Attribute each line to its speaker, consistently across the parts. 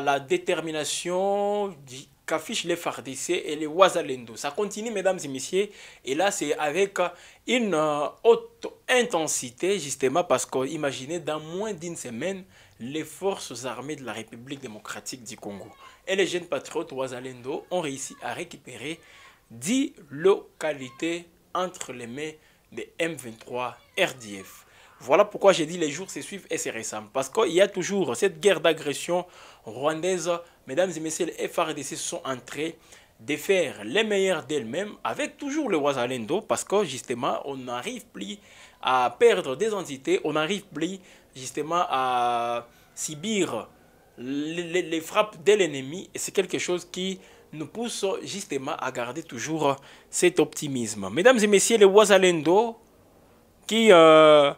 Speaker 1: la, détermination qu'affichent les Fardissés et les Ouazalendo. Ça continue, mesdames et messieurs, et là, c'est avec une euh, haute intensité, justement, parce qu'imaginez, dans moins d'une semaine, les forces armées de la République démocratique du Congo et les jeunes patriotes Ouazalendo ont réussi à récupérer 10 localités entre les mains des M23 RDF. Voilà pourquoi j'ai dit les jours se suivent et c'est récent Parce qu'il y a toujours cette guerre d'agression Rwandaise, mesdames et messieurs, les FRDC sont entrés train de faire les meilleurs d'elles-mêmes avec toujours le Wazalendo parce que justement, on n'arrive plus à perdre des entités, on n'arrive plus justement à subir les, frappes de l'ennemi et c'est quelque chose qui nous pousse justement à garder toujours cet optimisme. Mesdames et messieurs, les Wazalendo qui... Euh,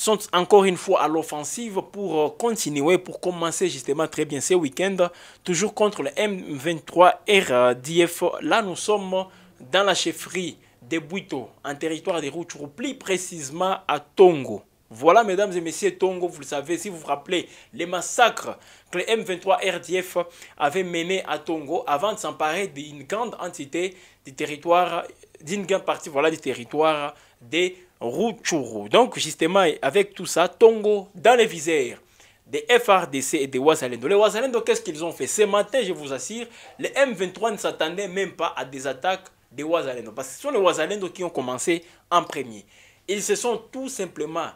Speaker 1: sont encore une fois à l'offensive pour euh, continuer, pour commencer justement très bien ce week-end, toujours contre le M23 RDF. Euh, Là, nous sommes dans la chefferie de Buito, en territoire de routes plus précisément à Tongo. Voilà, mesdames et messieurs, Tongo, vous le savez, si vous vous rappelez, les massacres que le M23 RDF avait menés à Tongo avant de s'emparer d'une grande entité du territoire, d'une grande partie voilà, du territoire des donc, justement, avec tout ça, Tongo, dans les visères des FRDC et des Wazalendo. Les Wazalendo, qu'est-ce qu'ils ont fait Ce matin, je vous assure, les M23 ne s'attendaient même pas à des attaques des Wazalendo. Parce que ce sont les Wazalendo qui ont commencé en premier. Ils se sont tout simplement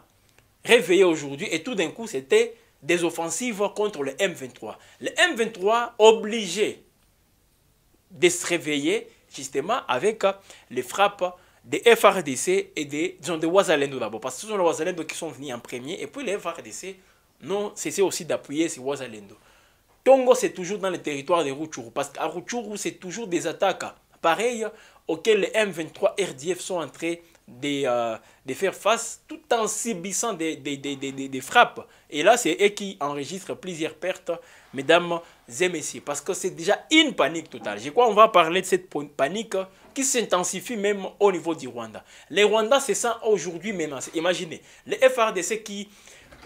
Speaker 1: réveillés aujourd'hui et tout d'un coup, c'était des offensives contre les M23. Les M23 obligés de se réveiller justement avec les frappes des FRDC et des, disons, des Wazalendo d'abord, parce que ce sont les Wazalendo qui sont venus en premier, et puis les FRDC n'ont cessé aussi d'appuyer ces Wazalendo. Tongo, c'est toujours dans le territoire de Rutshuru, parce qu'à Rutshuru, c'est toujours des attaques pareilles auxquelles les M23 RDF sont entrés euh, de, faire face, tout en subissant des, des, des frappes. Et là, c'est eux qui enregistrent plusieurs pertes, mesdames et messieurs, parce que c'est déjà une panique totale. Je crois qu'on va parler de cette panique qui s'intensifie même au niveau du Rwanda. Les Rwandais se sentent aujourd'hui menacés. Imaginez, les FRDC qui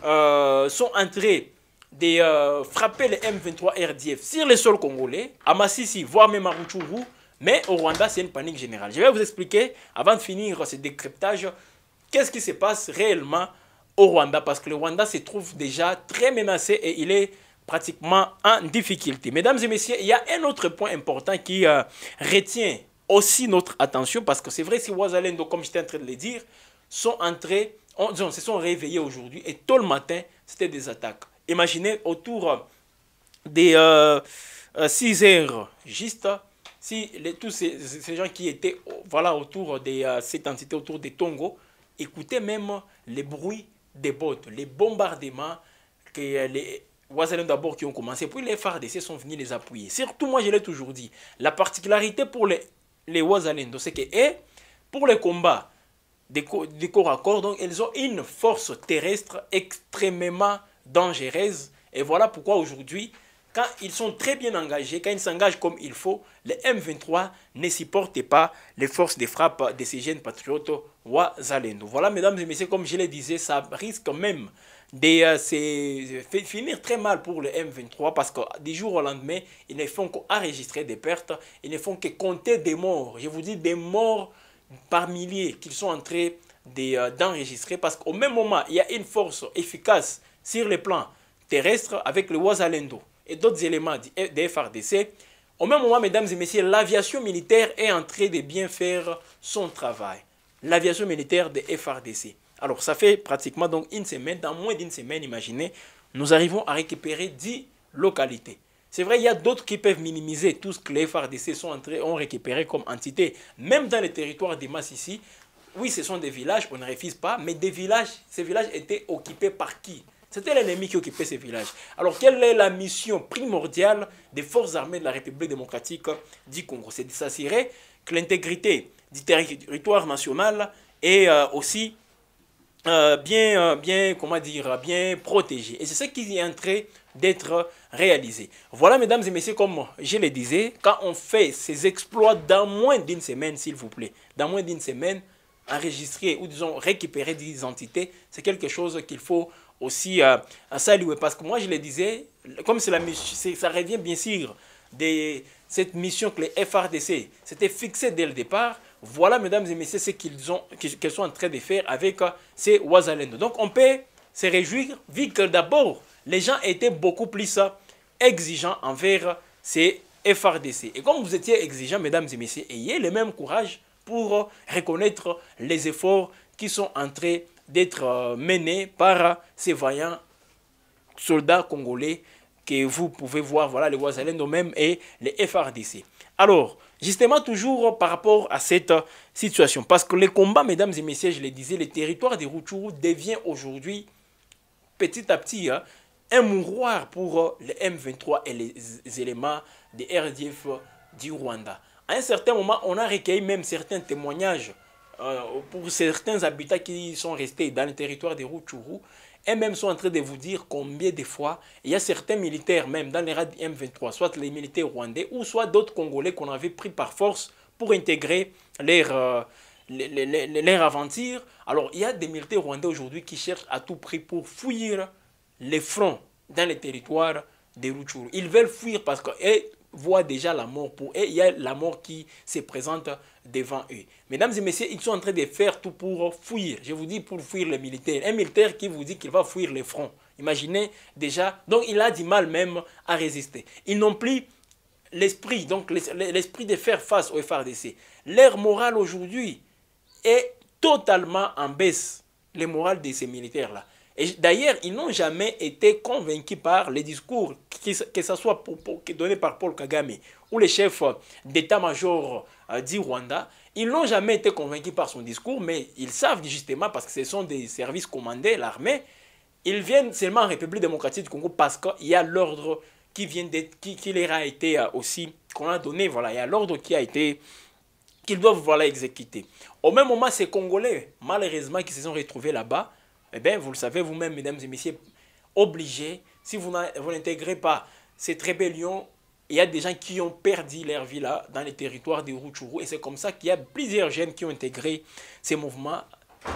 Speaker 1: euh, sont entrés de euh, frapper les M23 RDF sur le sol congolais, à Massissi, voire même à Rutshuru, mais au Rwanda, c'est une panique générale. Je vais vous expliquer, avant de finir ce décryptage, qu'est-ce qui se passe réellement au Rwanda, parce que le Rwanda se trouve déjà très menacé et il est pratiquement en difficulté. Mesdames et messieurs, il y a un autre point important qui euh, retient aussi notre attention parce que c'est vrai, si Wazalendo, comme j'étais en train de le dire, sont entrés, se sont réveillés aujourd'hui et tôt le matin, c'était des attaques. Imaginez autour euh, des 6 euh, euh, heures, juste si les, tous ces, gens qui étaient voilà, autour de cette entité, autour des Tongo, écoutaient même les bruits des bottes, les bombardements que les wazalendo d'abord qui ont commencé, puis les FARDC sont venus les appuyer. Surtout, moi je l'ai toujours dit, la particularité pour les les Wazalendo. C'est que, et pour les combats des, corps à corps, donc, ils ont une force terrestre extrêmement dangereuse. Et voilà pourquoi aujourd'hui, quand ils sont très bien engagés, quand ils s'engagent comme il faut, les M23 ne supportent pas les forces de frappe de ces jeunes patriotes Wazalendo. Voilà, mesdames et messieurs, comme je le disais, ça risque même de euh, c'est finir très mal pour le M23 parce que du jour au lendemain, ils ne font qu'enregistrer des pertes, ils ne font que compter des morts. Je vous dis des morts par milliers qu'ils sont en train euh, d'enregistrer parce qu'au même moment, il y a une force efficace sur le plan terrestre avec le Wazalendo et d'autres éléments des FRDC. Au même moment, mesdames et messieurs, l'aviation militaire est en train de bien faire son travail. L'aviation militaire des FRDC. Alors ça fait pratiquement donc une semaine, dans moins d'une semaine, imaginez, nous arrivons à récupérer 10 localités. C'est vrai, il y a d'autres qui peuvent minimiser tout ce que les FARDC sont entrés, ont récupéré comme entité. Même dans les territoires des masses ici, oui, ce sont des villages, on ne réfuse pas, mais des villages, ces villages étaient occupés par qui C'était l'ennemi qui occupait ces villages. Alors, quelle est la mission primordiale des forces armées de la République démocratique du Congo C'est de s'assurer que l'intégrité du territoire national est euh, aussi euh, bien, euh, bien, comment dire, bien protégé. Et c'est ce qui est en train d'être réalisé. Voilà, mesdames et messieurs, comme je le disais, quand on fait ces exploits dans moins d'une semaine, s'il vous plaît, dans moins d'une semaine, enregistrer ou disons récupérer des identités, c'est quelque chose qu'il faut aussi euh, saluer. Parce que moi, je le disais, comme la, ça revient bien sûr de cette mission que les FRDC s'était fixée dès le départ, voilà, mesdames et messieurs, ce qu'ils ont, sont en train de faire avec euh, ces Ouazalendo. Donc, on peut se réjouir, vu que d'abord, les gens étaient beaucoup plus euh, exigeants envers euh, ces FRDC. Et comme vous étiez exigeants, mesdames et messieurs, ayez le même courage pour reconnaître les efforts qui sont en train d'être menés par ces vaillants soldats congolais que vous pouvez voir, voilà, les Ouazalendo même et les FRDC. Alors, Justement, toujours euh, par rapport à cette euh, situation. Parce que les combats, mesdames et messieurs, je le disais, le territoire des Rutshuru devient aujourd'hui, petit à petit, hein, un mouroir pour euh, les M23 et les éléments des RDF du Rwanda. À un certain moment, on a recueilli même certains témoignages pour certains habitats qui sont restés dans le territoire des Rutshuru et même sont en train de vous dire combien de fois il y a certains militaires, même dans les rades M23, soit les militaires rwandais ou soit d'autres Congolais qu'on avait pris par force pour intégrer leur, euh, les aventure. Alors, il y a des militaires rwandais aujourd'hui qui cherchent à tout prix pour fuir les fronts dans les territoires des Rutshuru. Ils veulent fuir parce que eh, voient déjà la mort pour eux. Il y a la mort qui se présente devant eux. Mesdames et messieurs, ils sont en train de faire tout pour fuir. Je vous dis pour fuir les militaires. Un militaire qui vous dit qu'il va fuir les fronts. Imaginez déjà. Donc il a du mal même à résister. Ils n'ont plus l'esprit, donc l'esprit de faire face au FRDC. Leur morale aujourd'hui est totalement en baisse. Le moral de ces militaires-là d'ailleurs, ils n'ont jamais été convaincus par les discours, que ce soit donné par Paul Kagame ou les chefs euh, d'état-major euh, du Rwanda. Ils n'ont jamais été convaincus par son discours, mais ils savent justement, parce que ce sont des services commandés, l'armée, ils viennent seulement en République démocratique du Congo parce qu'il y a l'ordre qui, vient qui leur a été euh, aussi, qu'on a donné, voilà, il y a l'ordre qui a été qu'ils doivent voilà, exécuter. Au même moment, ces Congolais, malheureusement, qui se sont retrouvés là-bas, eh bien, vous le savez vous-même, mesdames et messieurs, obligés, si vous n'intégrez pas cette rébellion, il y a des gens qui ont perdu leur vie là, dans les territoires des Rutshuru. Et c'est comme ça qu'il y a plusieurs jeunes qui ont intégré ces mouvements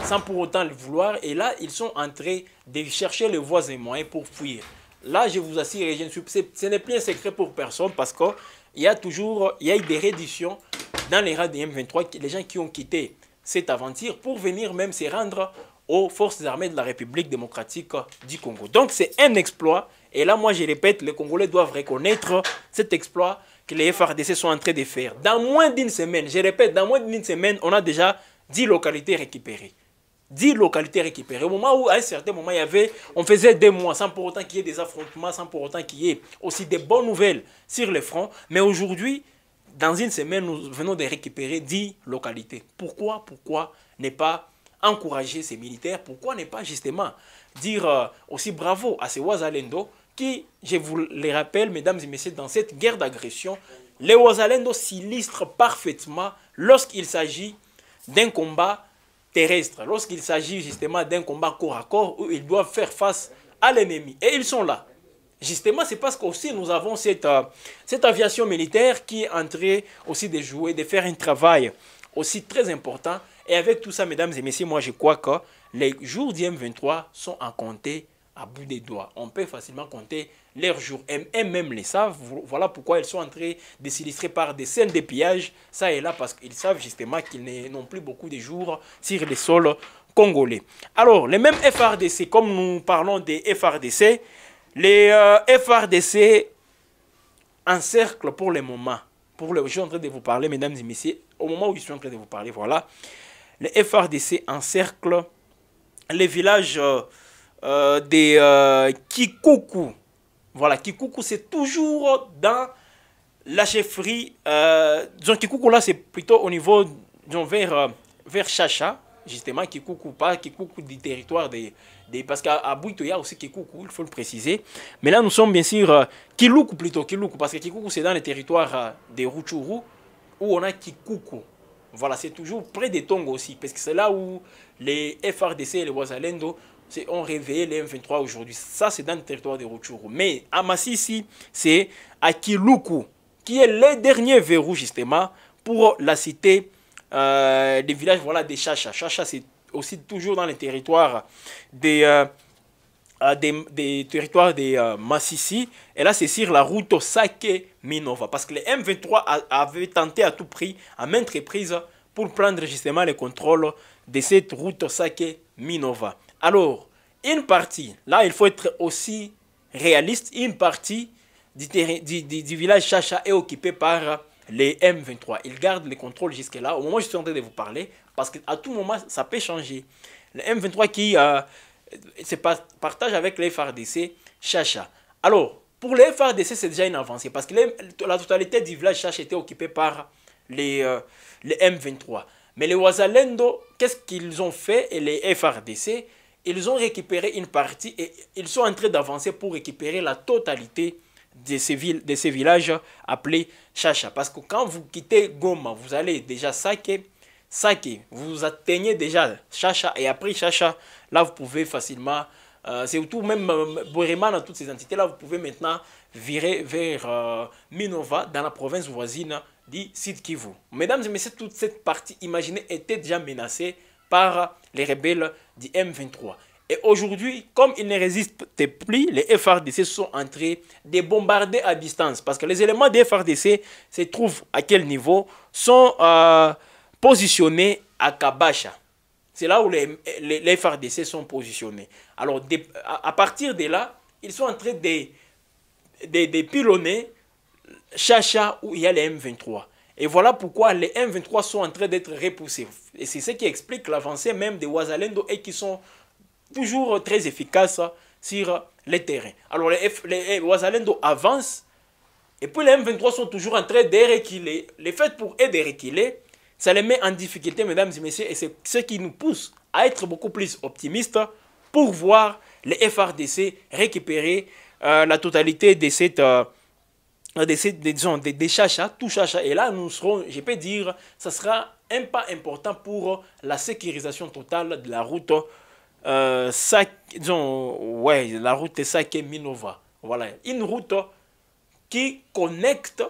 Speaker 1: sans pour autant le vouloir. Et là, ils sont entrés de chercher les voies et pour fuir. Là, je vous assure, je ce n'est plus un secret pour personne parce qu'il y a toujours il y a eu des réditions dans les rats des M23, les gens qui ont quitté cette aventure pour venir même se rendre aux forces armées de la République démocratique du Congo. Donc c'est un exploit. Et là, moi, je répète, les Congolais doivent reconnaître cet exploit que les FRDC sont en train de faire. Dans moins d'une semaine, je répète, dans moins d'une semaine, on a déjà 10 localités récupérées. 10 localités récupérées. Au moment où, à un certain moment, il y avait, on faisait des mois sans pour autant qu'il y ait des affrontements, sans pour autant qu'il y ait aussi des bonnes nouvelles sur le front. Mais aujourd'hui, dans une semaine, nous venons de récupérer 10 localités. Pourquoi Pourquoi ne pas encourager ces militaires. Pourquoi ne pas justement dire euh, aussi bravo à ces Ouazalendo qui, je vous les rappelle, mesdames et messieurs, dans cette guerre d'agression, les Ouazalendo s'illustrent parfaitement lorsqu'il s'agit d'un combat terrestre, lorsqu'il s'agit justement d'un combat corps à corps où ils doivent faire face à l'ennemi. Et ils sont là. Justement, c'est parce qu'aussi nous avons cette, euh, cette aviation militaire qui est entrée aussi de jouer, de faire un travail aussi très important. Et avec tout ça, mesdames et messieurs, moi je crois que les jours du 23 sont à compter à bout des doigts. On peut facilement compter leurs jours. Et même les savent. Voilà pourquoi elles sont entrés de par des scènes de pillage, ça et là, parce qu'ils savent justement qu'ils n'ont plus beaucoup de jours sur les sols congolais. Alors, les mêmes FRDC, comme nous parlons des FRDC, les euh, FRDC encerclent pour le moment pour le, je suis en train de vous parler, mesdames et messieurs, au moment où je suis en train de vous parler, voilà, le FRDC encercle les villages euh, euh, des euh, Kikuku. Voilà, Kikuku, c'est toujours dans la chefferie. Euh, disons, Kikuku, là, c'est plutôt au niveau, disons, vers, euh, vers Chacha, justement, Kikuku, pas Kikuku du territoire des parce qu'à Bouito, il aussi Kikuku, il faut le préciser. Mais là, nous sommes bien sûr euh, Kiluku plutôt, Kiluku, parce que Kikuku, c'est dans le territoire euh, des Ruchuru où on a Kikuku. Voilà, c'est toujours près des Tongo aussi, parce que c'est là où les FRDC et les Wazalendo ont réveillé les M23 aujourd'hui. Ça, c'est dans le territoire des Ruchuru. Mais à ici, c'est à Kiluku, qui est le dernier verrou, justement, pour la cité euh, des villages voilà, des Chacha. Chacha, c'est aussi toujours dans les territoires des, euh, euh, des, des, territoires des euh, et là c'est sur la route Sake-Minova parce que les M23 avaient tenté à tout prix, à maintes reprises, pour prendre justement le contrôle de cette route Sake-Minova. Alors, une partie, là il faut être aussi réaliste, une partie du, du, du village Chacha est occupée par les M23. Ils gardent les contrôles jusqu'à là au moment où je suis en train de vous parler, parce qu'à tout moment, ça peut changer. Les M23 qui euh, se partage avec les FARDC, Chacha. Alors, pour les FARDC, c'est déjà une avancée, parce que la totalité du village Chacha était occupée par les, euh, les M23. Mais les Wazalendo, qu'est-ce qu'ils ont fait et les FRDC, Ils ont récupéré une partie et ils sont en train d'avancer pour récupérer la totalité de ces, villes, de ces villages appelés Chacha. Parce que quand vous quittez Goma, vous allez déjà Sake, Sake, vous atteignez déjà Chacha, et après Chacha, là vous pouvez facilement, euh, c'est tout, même euh, dans toutes ces entités-là, vous pouvez maintenant virer vers euh, Minova, dans la province voisine du Sidkivu. Mesdames et messieurs, toute cette partie, imaginée était déjà menacée par les rebelles du M23. Et aujourd'hui, comme ils ne résistent plus, les FRDC sont entrés de bombarder à distance. Parce que les éléments des FRDC se trouvent à quel niveau Sont euh, positionnés à Kabacha. C'est là où les, les, FRDC sont positionnés. Alors, à, partir de là, ils sont entrés des de, pilonner Chacha où il y a les M23. Et voilà pourquoi les M23 sont en train d'être repoussés. Et c'est ce qui explique l'avancée même des Ouazalendo et qui sont toujours très efficace sur les terrains. Alors les, F, avancent et puis les M23 sont toujours en train de les Le fait pour eux de ça les met en difficulté, mesdames et messieurs, et c'est ce qui nous pousse à être beaucoup plus optimistes pour voir les FRDC récupérer euh, la totalité de cette... Euh, de disons, des tout chacha. Et là, nous serons, je peux dire, ça sera un pas important pour la sécurisation totale de la route euh, ouais, la route est Sake Minova. Voilà, une route qui connecte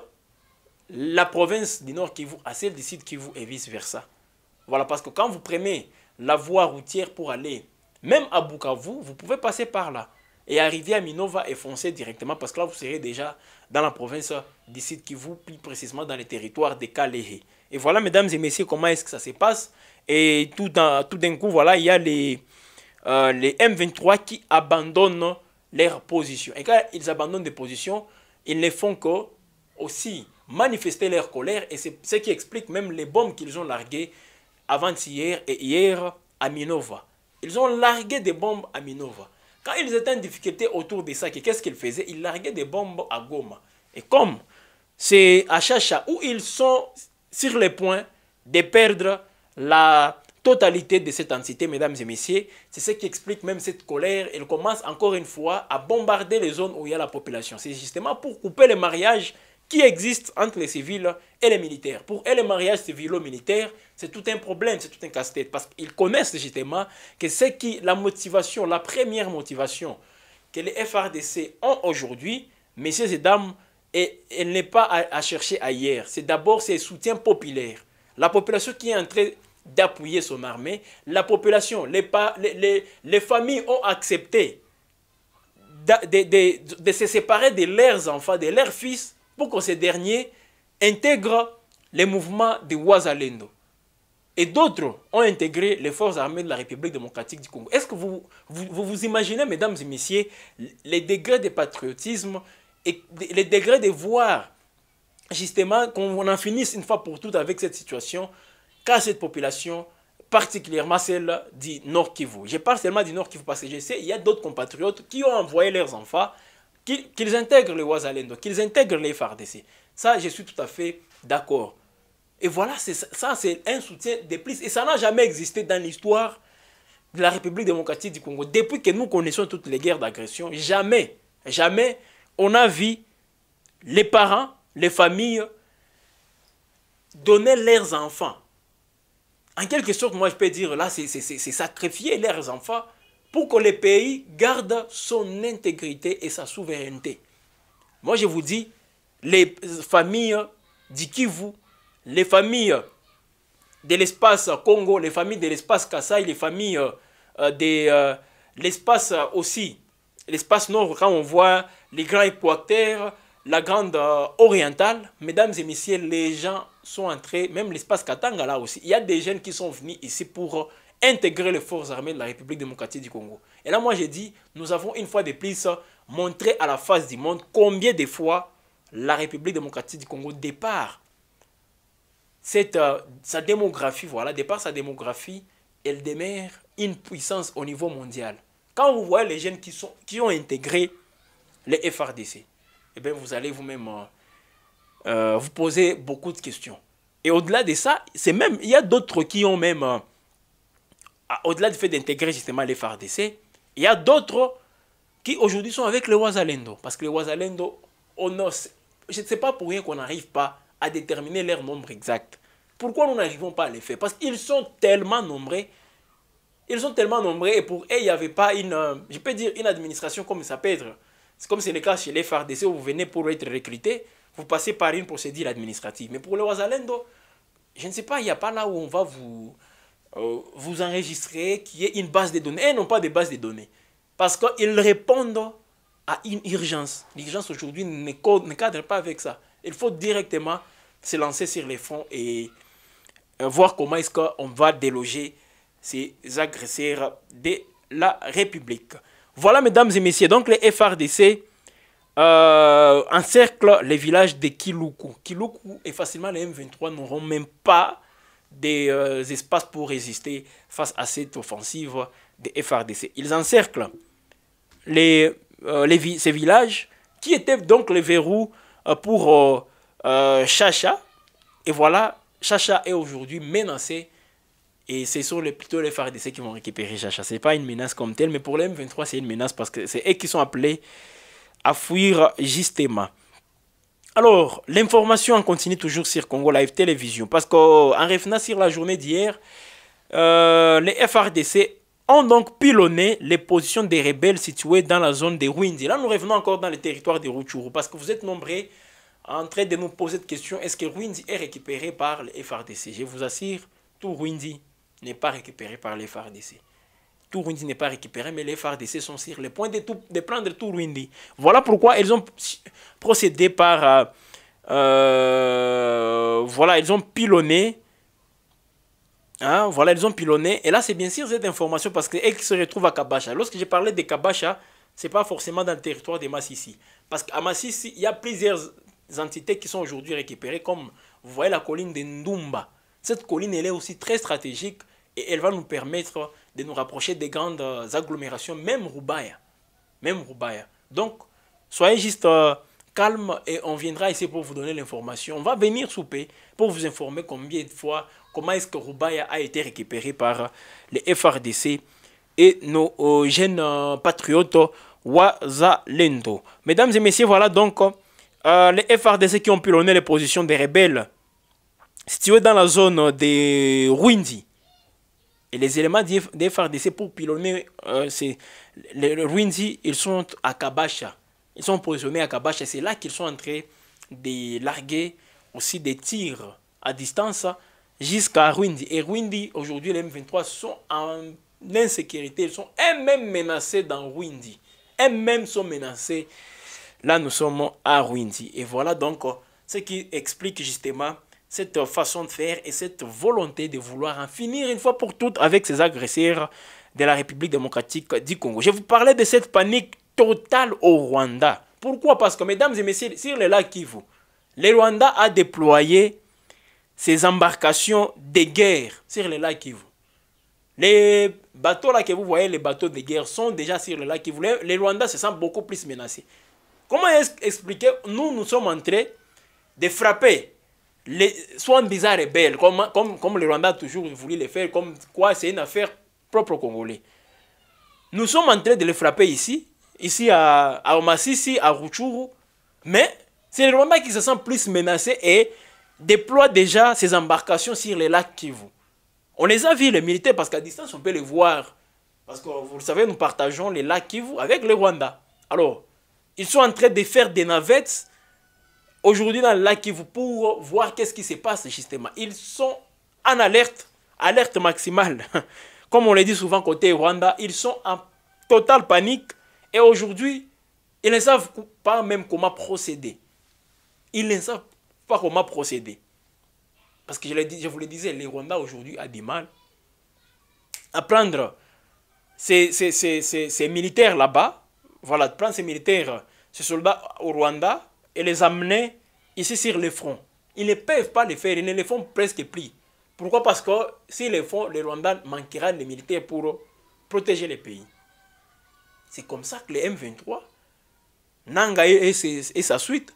Speaker 1: la province du Nord Kivu à celle du Sud Kivu et vice-versa. Voilà, parce que quand vous prenez la voie routière pour aller, même à Bukavu, vous pouvez passer par là et arriver à Minova et foncer directement parce que là, vous serez déjà dans la province du Sud Kivu, plus précisément dans les territoires des Kalehe. Et voilà, mesdames et messieurs, comment est-ce que ça se passe. Et tout d'un tout coup, voilà, il y a les euh, les M23 qui abandonnent leurs positions. Et quand ils abandonnent des positions, ils ne font que aussi manifester leur colère. Et c'est ce qui explique même les bombes qu'ils ont larguées avant-hier et hier à Minova. Ils ont largué des bombes à Minova. Quand ils étaient en difficulté autour de ça, qu'est-ce qu'ils faisaient Ils larguaient des bombes à Goma. Et comme c'est à Chacha où ils sont sur le point de perdre la totalité de cette entité, mesdames et messieurs. C'est ce qui explique même cette colère. Elle commence encore une fois à bombarder les zones où il y a la population. C'est justement pour couper les mariages qui existent entre les civils et les militaires. Pour eux, les mariages civilo-militaires, c'est tout un problème, c'est tout un casse-tête. Parce qu'ils connaissent justement que c'est qui la motivation, la première motivation que les FRDC ont aujourd'hui, messieurs et dames, et elle n'est pas à, chercher ailleurs. C'est d'abord ses soutien populaire. La population qui est entrée d'appuyer son armée, la population, les, familles ont accepté de, de, de, se séparer de leurs enfants, de leurs fils, pour que ces derniers intègrent les mouvements de Ouazalendo. Et d'autres ont intégré les forces armées de la République démocratique du Congo. Est-ce que vous, vous vous, vous imaginez, mesdames et messieurs, les degrés de patriotisme et les degrés de voir, justement, qu'on en finisse une fois pour toutes avec cette situation qu'à cette population, particulièrement celle du Nord Kivu. Je parle seulement du Nord Kivu parce que je sais, il y a d'autres compatriotes qui ont envoyé leurs enfants, qu'ils intègrent les Ouazalendo, qu'ils intègrent les FARDC. Ça, je suis tout à fait d'accord. Et voilà, ça, c'est un soutien de plus. Et ça n'a jamais existé dans l'histoire de la République démocratique du Congo. Depuis que nous connaissons toutes les guerres d'agression, jamais, jamais, on a vu les parents, les familles donner leurs enfants en quelque sorte, moi je peux dire là, c'est sacrifier leurs enfants pour que le pays garde son intégrité et sa souveraineté. Moi je vous dis, les familles du vous, les familles de l'espace Congo, les familles de l'espace Kassai, les familles euh, de euh, l'espace aussi, l'espace nord, quand on voit les grands équateurs, la grande euh, orientale, mesdames et messieurs, les gens sont entrés, même l'espace Katanga là aussi. Il y a des jeunes qui sont venus ici pour euh, intégrer les forces armées de la République démocratique du Congo. Et là, moi, j'ai dit, nous avons une fois de plus euh, montré à la face du monde combien de fois la République démocratique du Congo départ euh, sa démographie, voilà, départ sa démographie, elle démarre une puissance au niveau mondial. Quand vous voyez les jeunes qui, sont, qui ont intégré les FRDC, eh bien, vous allez vous-même... Euh, vous posez beaucoup de questions. Et au-delà de ça, c'est même, il y a d'autres qui ont même, euh, au-delà du fait d'intégrer justement les FARDC, il y a d'autres qui aujourd'hui sont avec les Wazalendo. Parce que les Wazalendo, on je ne sais pas pour rien qu'on n'arrive pas à déterminer leur nombre exact. Pourquoi nous n'arrivons pas à les faire Parce qu'ils sont tellement nombreux. Ils sont tellement nombreux et pour eux, il n'y avait pas une, euh, je peux dire, une administration comme ça peut être. C'est comme c'est le cas chez les FARDC où vous venez pour être recruté vous passez par une procédure administrative. Mais pour le Wazalendo, je ne sais pas, il n'y a pas là où on va vous, euh, vous enregistrer, qui est une base de données, et eh non pas des bases de données. Parce qu'ils répondent à une urgence. L'urgence aujourd'hui ne, cadre pas avec ça. Il faut directement se lancer sur les fronts et euh, voir comment est-ce qu'on va déloger ces agresseurs de la République. Voilà, mesdames et messieurs, donc les FRDC Encerclent euh, encercle les villages de Kiluku. Kiluku et facilement les M23 n'auront même pas des euh, espaces pour résister face à cette offensive des FRDC. Ils encerclent les, euh, ces villages qui étaient donc les verrous pour Chacha. Et voilà, Chacha est aujourd'hui menacé. Et ce sont plutôt les FRDC qui vont récupérer Chacha. C'est pas une menace comme telle, mais pour les M23, c'est une menace parce que c'est eux qui sont appelés à fuir justement. Alors, l'information en continue toujours sur Congo Live Télévision. Parce qu'en revenant sur la journée d'hier, euh, les FRDC ont donc pilonné les positions des rebelles situées dans la zone des Ruindi. Là, nous revenons encore dans le territoire de Ruchuru. Parce que vous êtes nombreux en train de nous poser de questions Est-ce que Ruindi est récupéré par les FRDC Je vous assure, tout Ruindi n'est pas récupéré par les FRDC. Tourundi n'est pas récupéré, mais les FARDC sont sur le point de, tout, de prendre Tourundi. Voilà pourquoi ils ont procédé par... Euh, euh, voilà, ils ont pilonné. Hein, voilà, ils ont pilonné. Et là, c'est bien sûr cette information parce qu'elle se retrouve à Kabacha. Lorsque j'ai parlé de Kabacha, n'est pas forcément dans le territoire de Massissi. Parce qu'à Massissi, il y a plusieurs entités qui sont aujourd'hui récupérées, comme vous voyez la colline de Ndumba. Cette colline, elle est aussi très stratégique et elle va nous permettre de nous rapprocher des grandes agglomérations, même Roubaïa Même Roubaix. Donc, soyez juste euh, calme et on viendra ici pour vous donner l'information. On va venir souper pour vous informer combien de fois, comment est-ce que Roubaïa a été récupéré par euh, les FRDC et nos euh, jeunes patriotes patriotes Wazalendo. Mesdames et messieurs, voilà donc les FRDC qui ont pilonné les positions des rebelles situées dans la zone des Rwindi et les éléments des FRDC pour pilonner euh, c'est le Windy ils sont à Kabacha. Ils sont positionnés à Kabacha. C'est là qu'ils sont en train de larguer aussi des tirs à distance jusqu'à Windy. Et Rwindi, aujourd'hui, les M23 sont en insécurité. Ils sont eux-mêmes menacés dans Windy, Eux-mêmes sont menacés. Là, nous sommes à Rwindi. Et voilà donc euh, ce qui explique justement cette façon de faire et cette volonté de vouloir en finir une fois pour toutes avec ces agresseurs de la République démocratique du Congo. Je vous parlais de cette panique totale au Rwanda. Pourquoi Parce que, mesdames et messieurs, sur le lac Kivu, le Rwanda a déployé ses embarcations de guerre sur le lac Kivu. Les bateaux là que vous voyez, les bateaux de guerre, sont déjà sur le lac Kivu. Les Rwanda se sentent beaucoup plus menacés. Comment expliquer Nous, nous sommes entrés de frapper les, soit en disant comme, comme, comme le Rwanda toujours voulu les faire, comme quoi c'est une affaire propre aux Congolais. Nous sommes en train de les frapper ici, ici à, à Omasisi, à Ruchuru, mais c'est le Rwanda qui se sent plus menacé et déploie déjà ses embarcations sur les lacs Kivu. On les a vus, les militaires, parce qu'à distance, on peut les voir. Parce que vous le savez, nous partageons les lacs Kivu avec le Rwanda. Alors, ils sont en train de faire des navettes aujourd'hui dans la vous pour voir qu'est-ce qui se passe justement. Ils sont en alerte, alerte maximale. Comme on le dit souvent côté Rwanda, ils sont en totale panique et aujourd'hui, ils ne savent pas même comment procéder. Ils ne savent pas comment procéder. Parce que je, vous le disais, les Rwandais aujourd'hui a du mal à prendre ces, ces militaires là-bas, voilà, prendre ces militaires, ces soldats au Rwanda, et les amener ici sur le front. Ils ne peuvent pas le faire, ils ne le font presque plus. Pourquoi Parce que si les font, le Rwanda manquera de militaires pour protéger le pays. C'est comme ça que les M23, Nanga et, sa suite,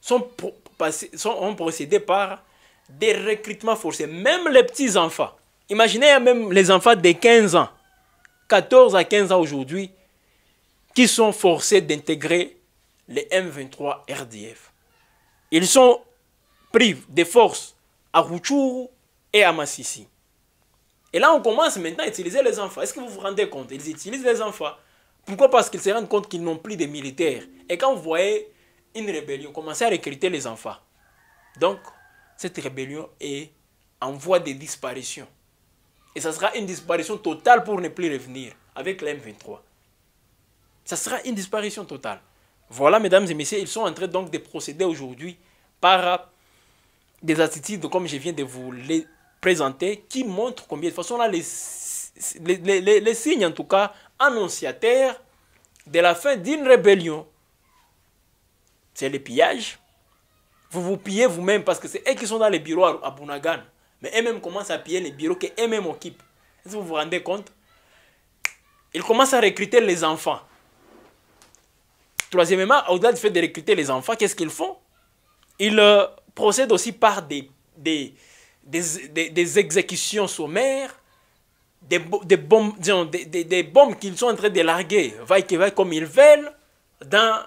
Speaker 1: sont, sont, ont procédé par des recrutements forcés, même les petits-enfants. Imaginez même les enfants de 15 ans, 14 à 15 ans aujourd'hui, qui sont forcés d'intégrer les M23 RDF. Ils sont privés des forces à Ruchuru et à Massissi. Et là, on commence maintenant à utiliser les enfants. Est-ce que vous vous rendez compte Ils utilisent les enfants. Pourquoi Parce qu'ils se rendent compte qu'ils n'ont plus de militaires. Et quand vous voyez une rébellion, commencez à recruter les enfants. Donc, cette rébellion est en voie de disparition. Et ça sera une disparition totale pour ne plus revenir avec m 23 Ça sera une disparition totale. Voilà, mesdames et messieurs, ils sont en train donc de procéder aujourd'hui par des attitudes, comme je viens de vous les présenter, qui montrent combien de façon là, les, les, signes, en tout cas, annonciateurs de la fin d'une rébellion. C'est le pillage. Vous vous pillez vous-même parce que c'est eux qui sont dans les bureaux à Bounagan. Mais eux-mêmes commencent à piller les bureaux qu'eux-mêmes occupent. Est-ce que vous vous rendez compte Ils commencent à recruter les enfants. Troisièmement, au-delà du fait de recruter les enfants, qu'est-ce qu'ils font Ils euh, procèdent aussi par des, des, des, exécutions sommaires, des, bombes, des, bombes qu'ils sont en train de larguer, vaille que vaille comme ils veulent, dans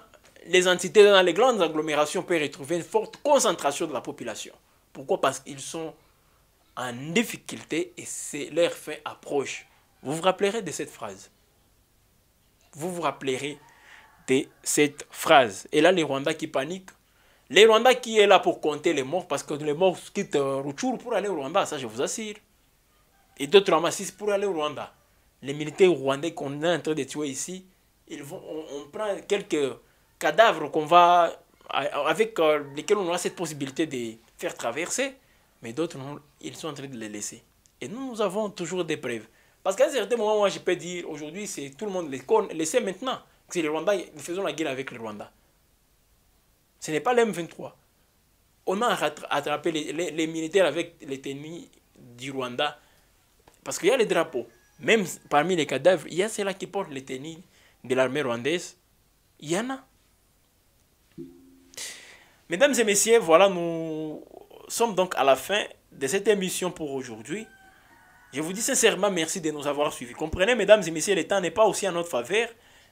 Speaker 1: les entités, dans les grandes agglomérations, on peut retrouver une forte concentration de la population. Pourquoi Parce qu'ils sont en difficulté et c'est leur fin approche. Vous vous rappellerez de cette phrase. Vous vous rappellerez cette phrase. Et là, les Rwandais qui paniquent. Les Rwandais qui est là pour compter les morts, parce que les morts quittent euh, ruchur pour aller au Rwanda, ça je vous assure. Et d'autres ramassistes pour aller au Rwanda. Les militaires rwandais qu'on est en train de tuer ici, ils vont, on, prend quelques cadavres qu'on va, avec euh, lesquels on a cette possibilité de faire traverser, mais d'autres, ils sont en train de les laisser. Et nous, nous avons toujours des preuves. Parce qu'à un certain moment, moi, je peux dire, aujourd'hui, c'est tout le monde les, connaît, les sait maintenant. C'est le nous faisons la guerre avec le Rwanda Ce n'est pas l'M23. On a attrapé les, les, militaires avec les tenues du Rwanda. Parce qu'il y a les drapeaux. Même parmi les cadavres, il y a ceux-là qui portent les tenues de l'armée rwandaise. Il y en a. Mesdames et messieurs, voilà, nous sommes donc à la fin de cette émission pour aujourd'hui. Je vous dis sincèrement merci de nous avoir suivis. Comprenez, mesdames et messieurs, le temps n'est pas aussi en notre faveur.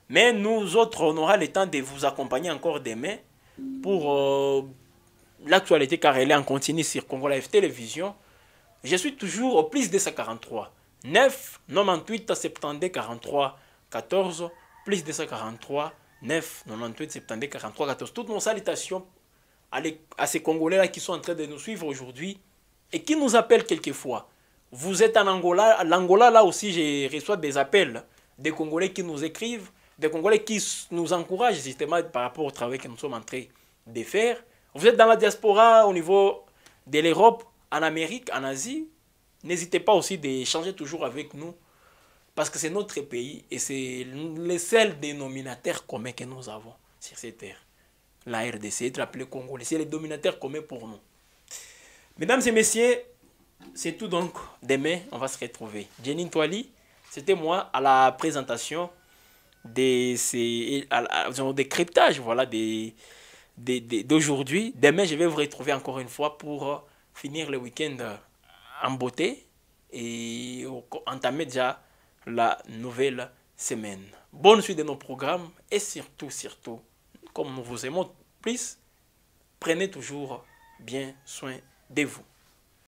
Speaker 1: Mais nous autres, on aura le temps de vous accompagner encore demain pour euh, l'actualité car elle est en continu sur Congo Télévision. Je suis toujours au plus 143. 9 98 72 43 14 plus 243 9 98 72 43 14. Toutes nos salutations à, les, à ces Congolais-là qui sont en train de nous suivre aujourd'hui et qui nous appellent quelquefois. Vous êtes en Angola. L'Angola, là aussi, je reçois des appels des Congolais qui nous écrivent des Congolais qui nous encouragent justement par rapport au travail que nous sommes en train de faire. Vous êtes dans la diaspora au niveau de l'Europe, en Amérique, en Asie. N'hésitez pas aussi d'échanger toujours avec nous parce que c'est notre pays et c'est le seul dénominateur commun que nous avons sur ces terres. La RDC est appelée Congolais, c'est le dénominateur commun pour nous. Mesdames et messieurs, c'est tout donc. Demain, on va se retrouver. Jenny Toali, c'était moi à la présentation des, des cryptages voilà, d'aujourd'hui. Des, des, Demain, je vais vous retrouver encore une fois pour euh, finir le week-end euh, en beauté et entamer déjà la nouvelle semaine. Bonne suite de nos programmes et surtout, surtout, comme nous vous aimons plus, prenez toujours bien soin de vous.